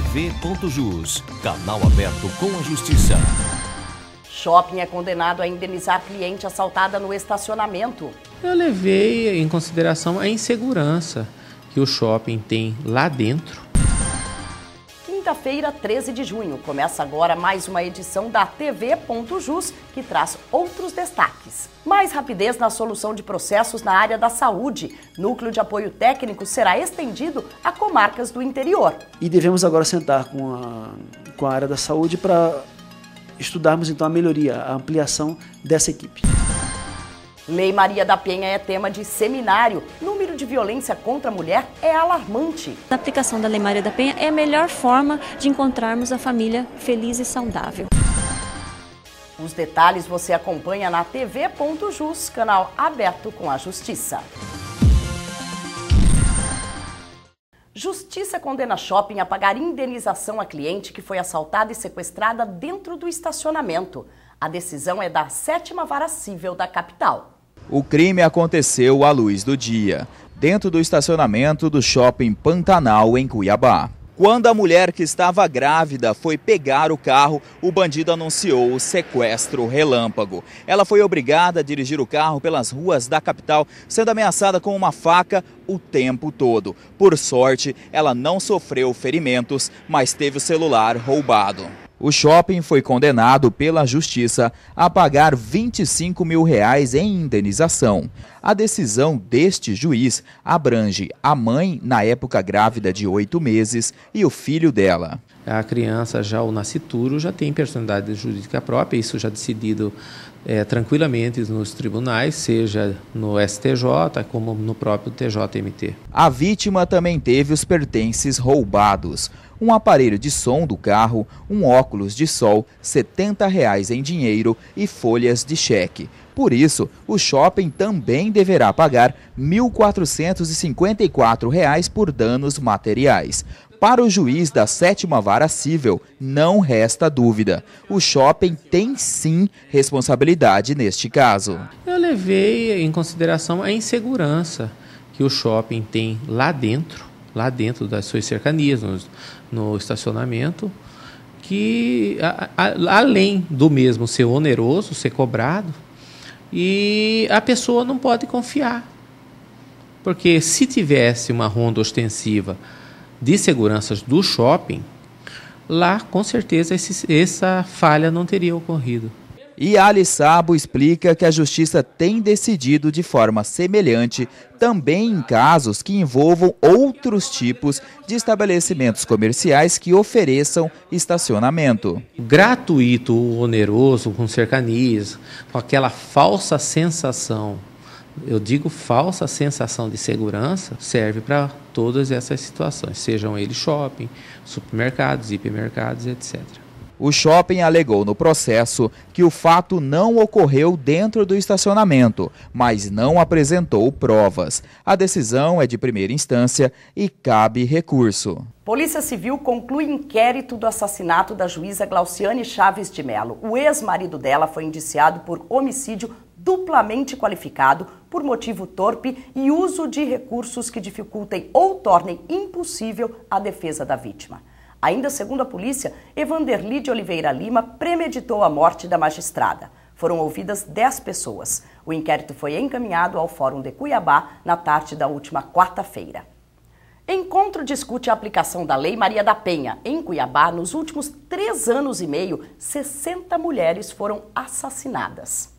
tv.jus, canal aberto com a justiça. Shopping é condenado a indenizar cliente assaltada no estacionamento. Eu levei em consideração a insegurança que o shopping tem lá dentro quinta-feira, 13 de junho. Começa agora mais uma edição da TV Jus, que traz outros destaques. Mais rapidez na solução de processos na área da saúde. Núcleo de apoio técnico será estendido a comarcas do interior. E devemos agora sentar com a, com a área da saúde para estudarmos então a melhoria, a ampliação dessa equipe. Lei Maria da Penha é tema de seminário no número de violência contra a mulher é alarmante. A aplicação da Lei Maria da Penha é a melhor forma de encontrarmos a família feliz e saudável. Os detalhes você acompanha na TV.jus, canal aberto com a Justiça. Justiça condena shopping a pagar indenização a cliente que foi assaltada e sequestrada dentro do estacionamento. A decisão é da sétima vara civil da capital. O crime aconteceu à luz do dia dentro do estacionamento do shopping Pantanal, em Cuiabá. Quando a mulher que estava grávida foi pegar o carro, o bandido anunciou o sequestro relâmpago. Ela foi obrigada a dirigir o carro pelas ruas da capital, sendo ameaçada com uma faca o tempo todo. Por sorte, ela não sofreu ferimentos, mas teve o celular roubado o shopping foi condenado pela Justiça a pagar 25 mil reais em indenização. A decisão deste juiz abrange a mãe, na época grávida de oito meses, e o filho dela a criança já o nascituro já tem personalidade jurídica própria, isso já decidido é, tranquilamente nos tribunais, seja no STJ como no próprio TJMT. A vítima também teve os pertences roubados: um aparelho de som do carro, um óculos de sol, R$ reais em dinheiro e folhas de cheque. Por isso, o shopping também deverá pagar R$ 1.454 por danos materiais. Para o juiz da sétima vara civil, não resta dúvida. O shopping tem sim responsabilidade neste caso. Eu levei em consideração a insegurança que o shopping tem lá dentro, lá dentro das suas cercanias, no, no estacionamento, que a, a, além do mesmo ser oneroso, ser cobrado, e a pessoa não pode confiar. Porque se tivesse uma ronda ostensiva de seguranças do shopping, lá com certeza esse, essa falha não teria ocorrido. E Ali Sabo explica que a justiça tem decidido de forma semelhante também em casos que envolvam outros tipos de estabelecimentos comerciais que ofereçam estacionamento. Gratuito, oneroso, com cercanias, com aquela falsa sensação eu digo falsa sensação de segurança serve para todas essas situações, sejam eles shopping, supermercados, hipermercados, etc. O shopping alegou no processo que o fato não ocorreu dentro do estacionamento, mas não apresentou provas. A decisão é de primeira instância e cabe recurso. Polícia Civil conclui inquérito do assassinato da juíza Glauciane Chaves de Melo. O ex-marido dela foi indiciado por homicídio duplamente qualificado por motivo torpe e uso de recursos que dificultem ou tornem impossível a defesa da vítima. Ainda segundo a polícia, Evanderli de Oliveira Lima premeditou a morte da magistrada. Foram ouvidas 10 pessoas. O inquérito foi encaminhado ao Fórum de Cuiabá na tarde da última quarta-feira. Encontro discute a aplicação da Lei Maria da Penha. Em Cuiabá, nos últimos três anos e meio, 60 mulheres foram assassinadas.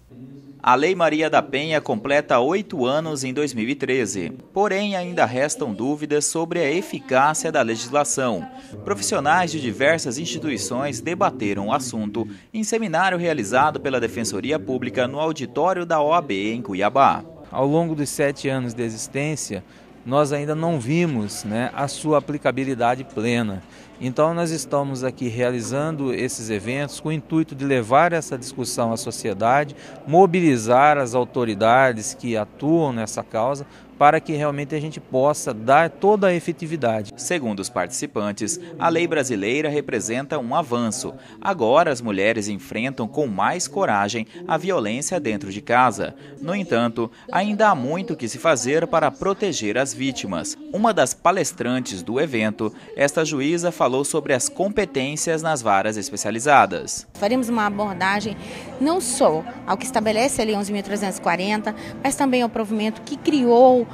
A Lei Maria da Penha completa oito anos em 2013, porém ainda restam dúvidas sobre a eficácia da legislação. Profissionais de diversas instituições debateram o assunto em seminário realizado pela Defensoria Pública no auditório da OAB em Cuiabá. Ao longo dos sete anos de existência, nós ainda não vimos né, a sua aplicabilidade plena. Então, nós estamos aqui realizando esses eventos com o intuito de levar essa discussão à sociedade, mobilizar as autoridades que atuam nessa causa para que realmente a gente possa dar toda a efetividade. Segundo os participantes, a lei brasileira representa um avanço. Agora as mulheres enfrentam com mais coragem a violência dentro de casa. No entanto, ainda há muito que se fazer para proteger as vítimas. Uma das palestrantes do evento, esta juíza falou sobre as competências nas varas especializadas. Faremos uma abordagem não só ao que estabelece a Lei 11.340, mas também ao provimento que criou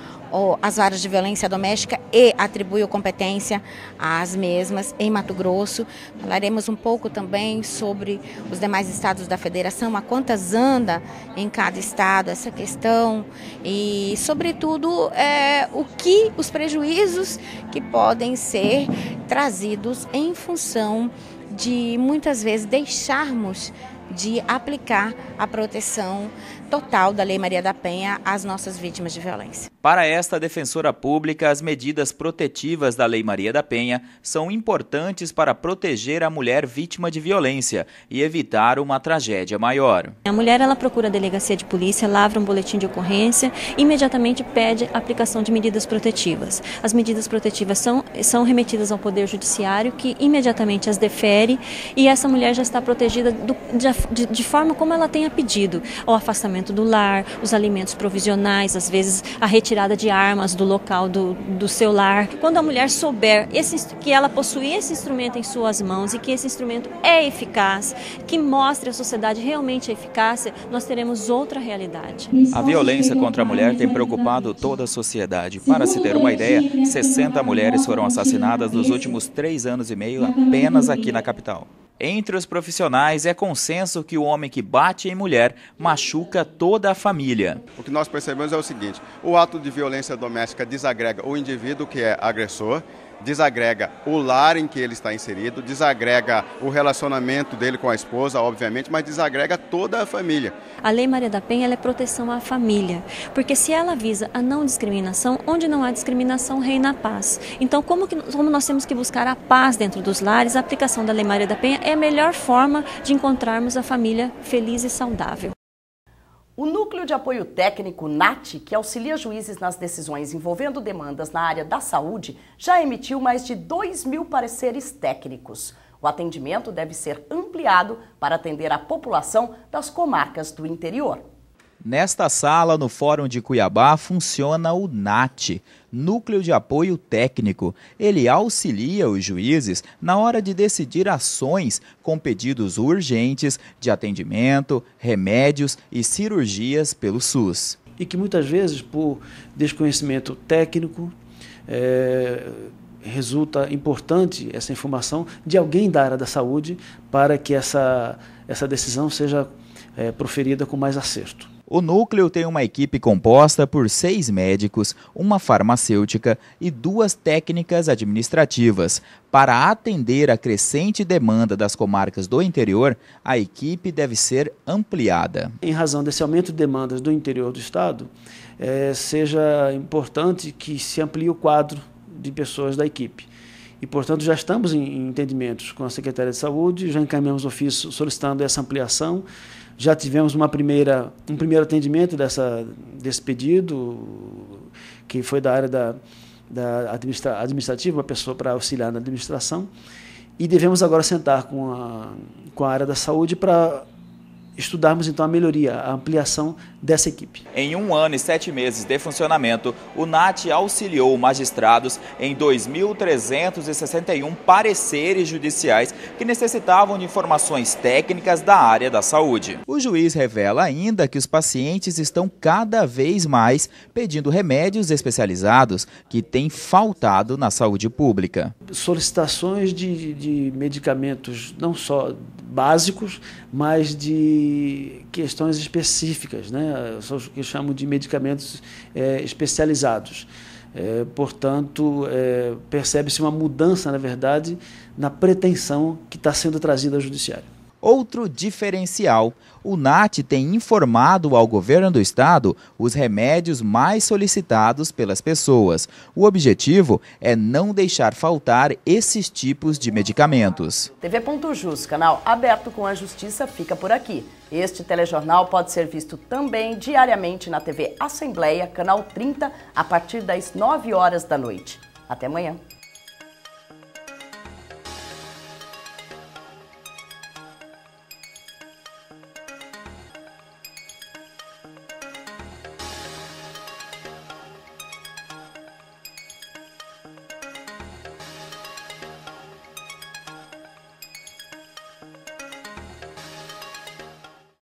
as áreas de violência doméstica e atribuiu competência às mesmas em Mato Grosso. Falaremos um pouco também sobre os demais estados da federação, a quantas anda em cada estado essa questão e, sobretudo, é, o que os prejuízos que podem ser trazidos em função de muitas vezes deixarmos de aplicar a proteção total da Lei Maria da Penha às nossas vítimas de violência. Para esta defensora pública, as medidas protetivas da Lei Maria da Penha são importantes para proteger a mulher vítima de violência e evitar uma tragédia maior. A mulher ela procura a delegacia de polícia, lavra um boletim de ocorrência, imediatamente pede aplicação de medidas protetivas. As medidas protetivas são, são remetidas ao Poder Judiciário, que imediatamente as defere e essa mulher já está protegida do, de, de forma como ela tenha pedido, o afastamento funcionamento do lar, os alimentos provisionais, às vezes a retirada de armas do local do, do seu lar. Quando a mulher souber esse, que ela possui esse instrumento em suas mãos e que esse instrumento é eficaz, que mostre à sociedade realmente a eficácia, nós teremos outra realidade. A violência contra a mulher tem preocupado toda a sociedade. Para se ter uma ideia, 60 mulheres foram assassinadas nos últimos três anos e meio apenas aqui na capital. Entre os profissionais é consenso que o homem que bate em mulher machuca toda a família. O que nós percebemos é o seguinte: o ato de violência doméstica desagrega o indivíduo que é agressor desagrega o lar em que ele está inserido, desagrega o relacionamento dele com a esposa, obviamente, mas desagrega toda a família. A Lei Maria da Penha é proteção à família, porque se ela visa a não discriminação, onde não há discriminação reina a paz. Então, como, que, como nós temos que buscar a paz dentro dos lares, a aplicação da Lei Maria da Penha é a melhor forma de encontrarmos a família feliz e saudável. O Núcleo de Apoio Técnico NAT, que auxilia juízes nas decisões envolvendo demandas na área da saúde, já emitiu mais de 2 mil pareceres técnicos. O atendimento deve ser ampliado para atender a população das comarcas do interior. Nesta sala, no Fórum de Cuiabá, funciona o NAT, Núcleo de Apoio Técnico. Ele auxilia os juízes na hora de decidir ações com pedidos urgentes de atendimento, remédios e cirurgias pelo SUS. E que muitas vezes, por desconhecimento técnico, é, resulta importante essa informação de alguém da área da saúde para que essa, essa decisão seja é, proferida com mais acerto. O núcleo tem uma equipe composta por seis médicos, uma farmacêutica e duas técnicas administrativas. Para atender a crescente demanda das comarcas do interior, a equipe deve ser ampliada. Em razão desse aumento de demandas do interior do estado, é, seja importante que se amplie o quadro de pessoas da equipe. E, portanto, já estamos em entendimentos com a Secretaria de Saúde, já encaminhamos ofício solicitando essa ampliação. Já tivemos uma primeira, um primeiro atendimento dessa, desse pedido, que foi da área da, da administra, administrativa, uma pessoa para auxiliar na administração. E devemos agora sentar com a, com a área da saúde para estudarmos então a melhoria, a ampliação dessa equipe. Em um ano e sete meses de funcionamento, o NAT auxiliou magistrados em 2.361 pareceres judiciais que necessitavam de informações técnicas da área da saúde. O juiz revela ainda que os pacientes estão cada vez mais pedindo remédios especializados que têm faltado na saúde pública. Solicitações de, de medicamentos não só básicos, mas de questões específicas, né? Né, são os que chamam de medicamentos é, especializados. É, portanto, é, percebe-se uma mudança, na verdade, na pretensão que está sendo trazida ao judiciário. Outro diferencial: o NAT tem informado ao governo do estado os remédios mais solicitados pelas pessoas. O objetivo é não deixar faltar esses tipos de medicamentos. TV canal aberto com a justiça, fica por aqui. Este telejornal pode ser visto também diariamente na TV Assembleia, canal 30, a partir das 9 horas da noite. Até amanhã.